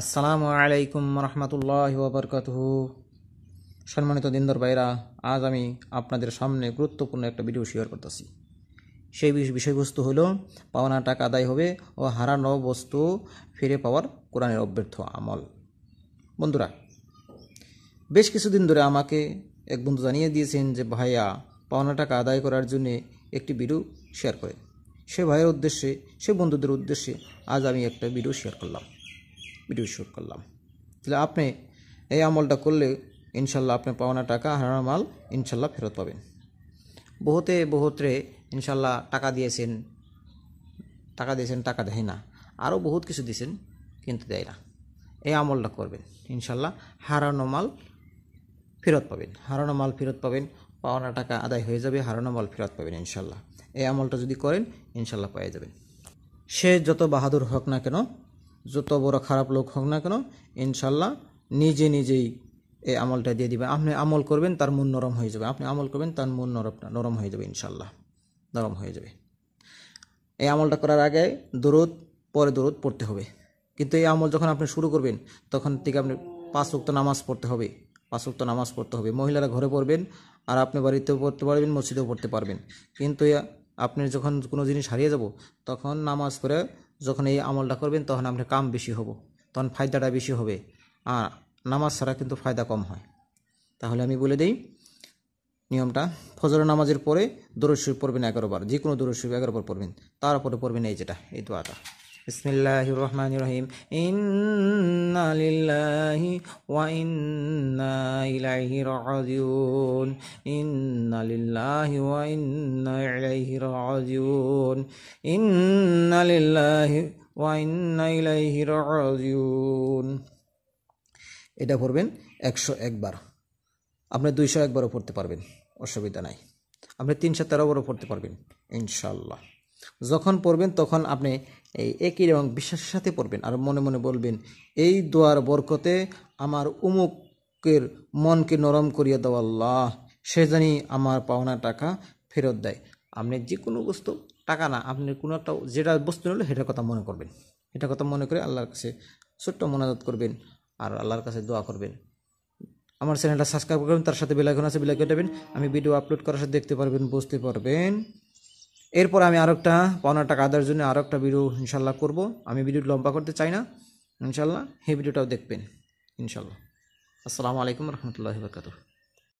আসসালামু আলাইকুম রহমতুল্লাহ ওবরকাতহ সম্মানিত দিনদর ভাইরা আজ আমি আপনাদের সামনে গুরুত্বপূর্ণ একটা ভিডিও শেয়ার করতেছি সেই বিষয়বস্তু হলো পাওনা টাকা আদায় হবে ও হারানো বস্তু ফিরে পাওয়ার কোরআনের অব্যর্থ আমল বন্ধুরা বেশ কিছুদিন ধরে আমাকে এক বন্ধু জানিয়ে দিয়েছেন যে ভাইয়া পাওনা টাকা আদায় করার জন্য একটি ভিডিও শেয়ার করে সে ভাইয়ের উদ্দেশ্যে সে বন্ধুদের উদ্দেশ্যে আজ আমি একটা ভিডিও শেয়ার করলাম ভিডিও শ্যুট করলাম তাহলে আপনি এই আমলটা করলে ইনশাল্লাহ আপনি পাওনা টাকা হারানো মাল ইনশাল্লাহ ফেরত পাবেন বহুতে বহুতরে ইনশাল্লাহ টাকা দিয়েছেন টাকা দিয়েছেন টাকা দেয় না আরও বহুত কিছু দিয়েছেন কিন্তু দেয় না এই আমলটা করবেন ইনশাল্লাহ হারানো মাল ফেরত পাবেন হারানো মাল ফেরত পাবেন পাওনা টাকা আদায় হয়ে যাবে হারানো মাল ফেরত পাবেন ইনশাল্লাহ এই আমলটা যদি করেন ইনশাল্লাহ পাওয়া যাবেন সে যত বাহাদুর হোক না কেন যত বড় খারাপ লোক হোক না কেন ইনশাল্লাহ নিজে নিজেই এই আমলটা দিয়ে দিবেন আপনি আমল করবেন তার মন নরম হয়ে যাবে আপনি আমল করবেন তার মন নরমটা নরম হয়ে যাবে ইনশাল্লাহ নরম হয়ে যাবে এই আমলটা করার আগে দরদ পরে দরদ পড়তে হবে কিন্তু এই আমল যখন আপনি শুরু করবেন তখন থেকে আপনি পাঁচ উক্ত নামাজ পড়তে হবে পাঁচ উক্ত নামাজ পড়তে হবে মহিলারা ঘরে পড়বেন আর আপনি বাড়িতেও পড়তে পারবেন মসজিদেও পড়তে পারবেন কিন্তু আপনি যখন কোনো জিনিস হারিয়ে যাব তখন নামাজ করে যখন এই আমলটা করবেন তখন আপনার কাম বেশি হব তখন ফায়দাটা বেশি হবে আর নামাজ ছাড়া কিন্তু ফায়দা কম হয় তাহলে আমি বলে দিই নিয়মটা ফজর নামাজের পরে দরস্বরী পড়বেন এগারো বার যে কোনো দরস্বরী এগারো বার পড়বেন তারপরে পড়বেন এই যেটা এই দোয়াটা বিসমিল্লাহ রহমান রহিম ইন্নালিল্লাহি ওয়া ইন্না ইলাইহি রাজিউন ইন্নালিল্লাহি ওয়া ইন্না ইলাইহি রাজিউন ইন্নালিল্লাহি ওয়া ইন্না ইলাইহি রাজিউন এটা পড়বেন একশো একবার আপনি দুইশো একবারও পড়তে পারবেন অসুবিধা নাই আপনি তিনশো তেরো বারও পড়তে পারবেন ইনশাল্লাহ যখন পড়বেন তখন আপনি এই একই এবং বিশ্বাসের সাথে পড়বেন আর মনে মনে বলবেন এই দোয়ার বরকতে আমার উমুকের মনকে নরম করিয়া দেওয়া আল্লাহ সে জানি আমার পাওনা টাকা ফেরত দেয় আপনি যে কোনো বস্তু টাকা না আপনি কোনো একটা যেটা বস্তু নিল সেটার কথা মনে করবেন এটা কথা মনে করে আল্লাহর কাছে ছোট্ট মোনাজাত করবেন আর আল্লাহর কাছে দোয়া করবেন আমার চ্যানেলটা সাবস্ক্রাইব করবেন তার সাথে বেলাইকন আছে বেলাইকন দেবেন আমি ভিডিও আপলোড করার সাথে দেখতে পারবেন বুঝতে পারবেন এরপর আমি আরও একটা পাওনা টাকা আদার জন্য আরও একটা ভিডিও ইনশাল্লাহ করব আমি ভিডিও লম্বা করতে চাই না ইনশাল্লাহ হে ভিডিওটাও দেখবেন ইনশাল্লাহ আসসালামু আলাইকুম রহমতুল্লাহ বরকাতুহ